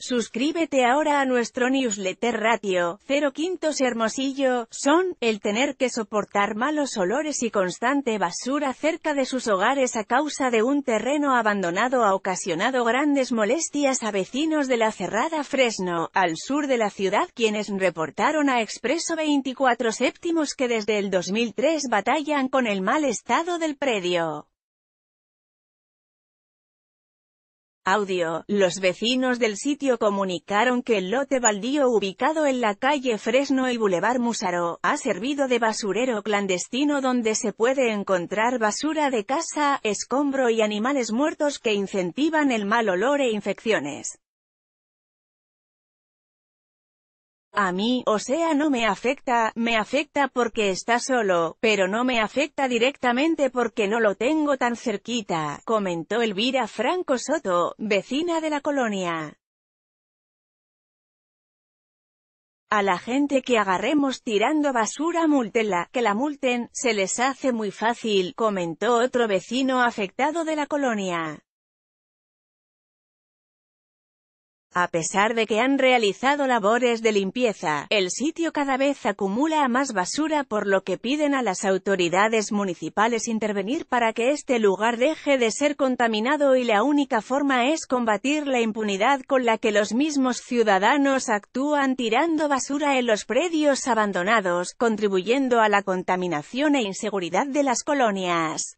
Suscríbete ahora a nuestro newsletter ratio, 0 quintos hermosillo, son, el tener que soportar malos olores y constante basura cerca de sus hogares a causa de un terreno abandonado ha ocasionado grandes molestias a vecinos de la cerrada Fresno, al sur de la ciudad quienes reportaron a Expreso 24 séptimos que desde el 2003 batallan con el mal estado del predio. Audio, los vecinos del sitio comunicaron que el lote baldío ubicado en la calle Fresno y Boulevard Musaro, ha servido de basurero clandestino donde se puede encontrar basura de casa, escombro y animales muertos que incentivan el mal olor e infecciones. A mí, o sea, no me afecta, me afecta porque está solo, pero no me afecta directamente porque no lo tengo tan cerquita, comentó Elvira Franco Soto, vecina de la colonia. A la gente que agarremos tirando basura multenla, que la multen, se les hace muy fácil, comentó otro vecino afectado de la colonia. A pesar de que han realizado labores de limpieza, el sitio cada vez acumula más basura por lo que piden a las autoridades municipales intervenir para que este lugar deje de ser contaminado y la única forma es combatir la impunidad con la que los mismos ciudadanos actúan tirando basura en los predios abandonados, contribuyendo a la contaminación e inseguridad de las colonias